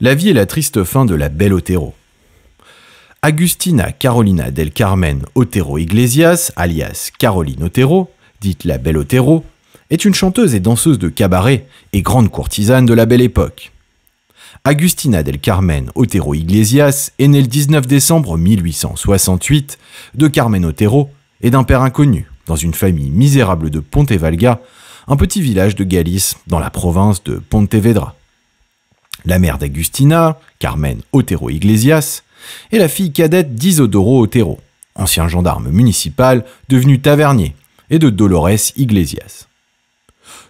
la vie et la triste fin de la belle Otero. Agustina Carolina del Carmen Otero Iglesias, alias Caroline Otero, dite la belle Otero, est une chanteuse et danseuse de cabaret et grande courtisane de la belle époque. Agustina del Carmen Otero Iglesias est née le 19 décembre 1868 de Carmen Otero et d'un père inconnu, dans une famille misérable de Pontevalga, un petit village de Galice dans la province de Pontevedra la mère d'Agustina, Carmen Otero Iglesias, et la fille cadette d'Isodoro Otero, ancien gendarme municipal devenu tavernier, et de Dolores Iglesias.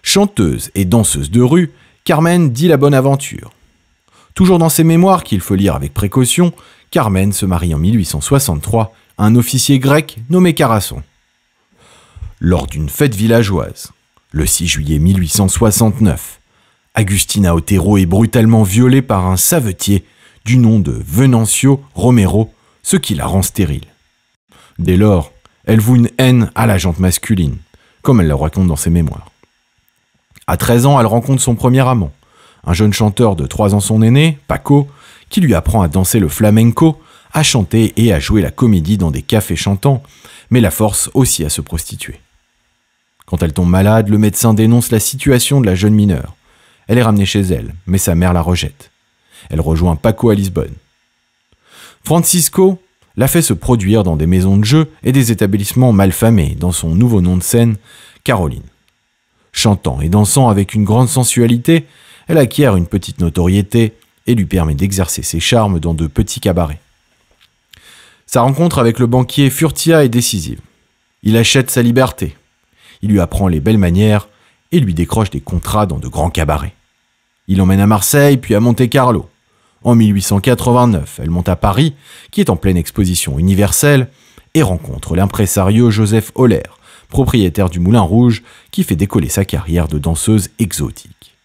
Chanteuse et danseuse de rue, Carmen dit la bonne aventure. Toujours dans ses mémoires qu'il faut lire avec précaution, Carmen se marie en 1863 à un officier grec nommé Carasson. Lors d'une fête villageoise, le 6 juillet 1869, Agustina Otero est brutalement violée par un savetier du nom de Venancio Romero, ce qui la rend stérile. Dès lors, elle voue une haine à la jante masculine, comme elle le raconte dans ses mémoires. À 13 ans, elle rencontre son premier amant, un jeune chanteur de 3 ans son aîné, Paco, qui lui apprend à danser le flamenco, à chanter et à jouer la comédie dans des cafés chantants, mais la force aussi à se prostituer. Quand elle tombe malade, le médecin dénonce la situation de la jeune mineure. Elle est ramenée chez elle, mais sa mère la rejette. Elle rejoint Paco à Lisbonne. Francisco l'a fait se produire dans des maisons de jeu et des établissements malfamés dans son nouveau nom de scène, Caroline. Chantant et dansant avec une grande sensualité, elle acquiert une petite notoriété et lui permet d'exercer ses charmes dans de petits cabarets. Sa rencontre avec le banquier Furtia est décisive. Il achète sa liberté. Il lui apprend les belles manières et lui décroche des contrats dans de grands cabarets. Il l'emmène à Marseille, puis à Monte-Carlo. En 1889, elle monte à Paris, qui est en pleine exposition universelle, et rencontre l'impresario Joseph Holler, propriétaire du Moulin Rouge, qui fait décoller sa carrière de danseuse exotique.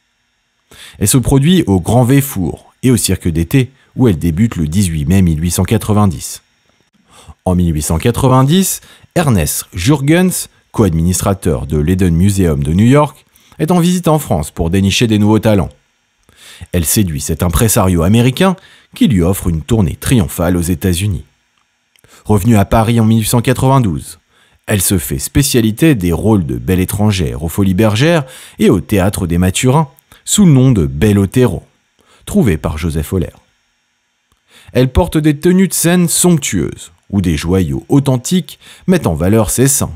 Elle se produit au Grand Véfour et au Cirque d'été, où elle débute le 18 mai 1890. En 1890, Ernest Jurgens co-administrateur de l'Eden Museum de New York, est en visite en France pour dénicher des nouveaux talents. Elle séduit cet impresario américain qui lui offre une tournée triomphale aux États-Unis. Revenue à Paris en 1892, elle se fait spécialité des rôles de belle étrangère aux Folies Bergères et au Théâtre des Mathurins, sous le nom de Belle Otero, trouvé par Joseph Holler. Elle porte des tenues de scène somptueuses, où des joyaux authentiques mettent en valeur ses seins,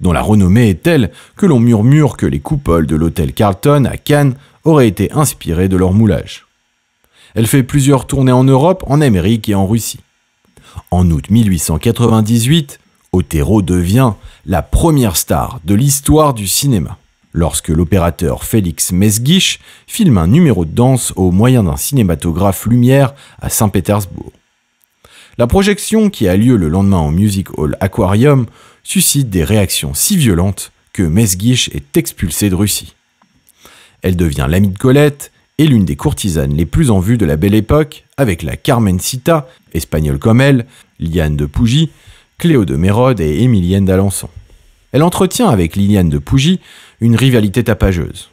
dont la renommée est telle que l'on murmure que les coupoles de l'hôtel Carlton à Cannes auraient été inspirées de leur moulage. Elle fait plusieurs tournées en Europe, en Amérique et en Russie. En août 1898, Otero devient la première star de l'histoire du cinéma, lorsque l'opérateur Félix Mesguich filme un numéro de danse au moyen d'un cinématographe Lumière à Saint-Pétersbourg. La projection qui a lieu le lendemain au Music Hall Aquarium suscite des réactions si violentes que Mesguich est expulsé de Russie. Elle devient l'amie de Colette et l'une des courtisanes les plus en vue de la belle époque, avec la Carmen Cita, espagnole comme elle, Liane de Pougy, Cléo de Mérode et Émilienne d'Alençon. Elle entretient avec Liliane de Pougy une rivalité tapageuse.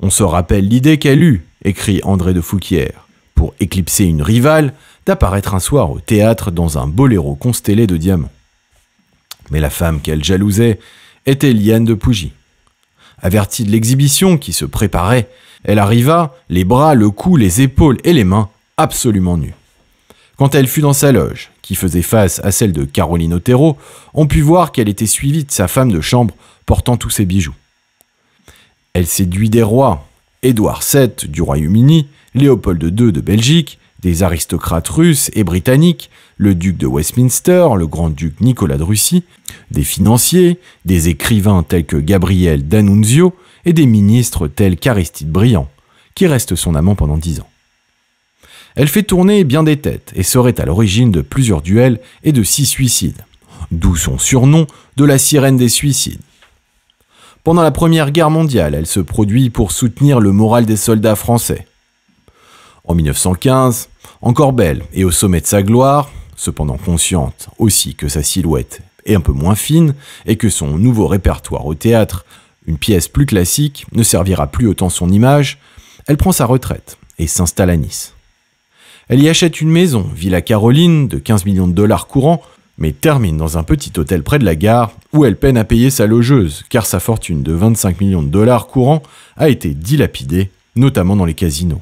On se rappelle l'idée qu'elle eut, écrit André de Fouquière pour éclipser une rivale, d'apparaître un soir au théâtre dans un boléro constellé de diamants. Mais la femme qu'elle jalousait était Liane de Pougy. Avertie de l'exhibition qui se préparait, elle arriva, les bras, le cou, les épaules et les mains absolument nus. Quand elle fut dans sa loge, qui faisait face à celle de Caroline Otero, on put voir qu'elle était suivie de sa femme de chambre portant tous ses bijoux. Elle séduit des rois, Édouard VII du Royaume-Uni, Léopold II de Belgique, des aristocrates russes et britanniques, le duc de Westminster, le grand-duc Nicolas de Russie, des financiers, des écrivains tels que Gabriel d'Annunzio et des ministres tels qu'Aristide Briand, qui reste son amant pendant dix ans. Elle fait tourner bien des têtes et serait à l'origine de plusieurs duels et de six suicides, d'où son surnom de la sirène des suicides. Pendant la Première Guerre mondiale, elle se produit pour soutenir le moral des soldats français. En 1915, encore belle et au sommet de sa gloire, cependant consciente aussi que sa silhouette est un peu moins fine et que son nouveau répertoire au théâtre, une pièce plus classique, ne servira plus autant son image, elle prend sa retraite et s'installe à Nice. Elle y achète une maison, Villa Caroline, de 15 millions de dollars courants, mais termine dans un petit hôtel près de la gare où elle peine à payer sa logeuse, car sa fortune de 25 millions de dollars courants a été dilapidée, notamment dans les casinos.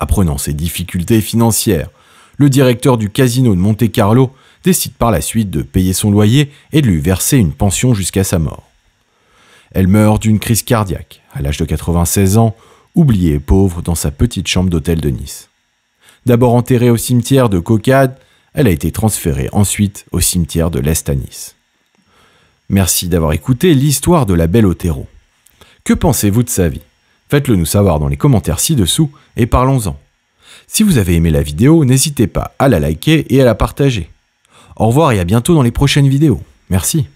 Apprenant ses difficultés financières, le directeur du casino de Monte-Carlo décide par la suite de payer son loyer et de lui verser une pension jusqu'à sa mort. Elle meurt d'une crise cardiaque, à l'âge de 96 ans, oubliée et pauvre dans sa petite chambre d'hôtel de Nice. D'abord enterrée au cimetière de Cocade, elle a été transférée ensuite au cimetière de l'Est à Nice. Merci d'avoir écouté l'histoire de la belle Otero. Que pensez-vous de sa vie Faites-le nous savoir dans les commentaires ci-dessous et parlons-en. Si vous avez aimé la vidéo, n'hésitez pas à la liker et à la partager. Au revoir et à bientôt dans les prochaines vidéos. Merci.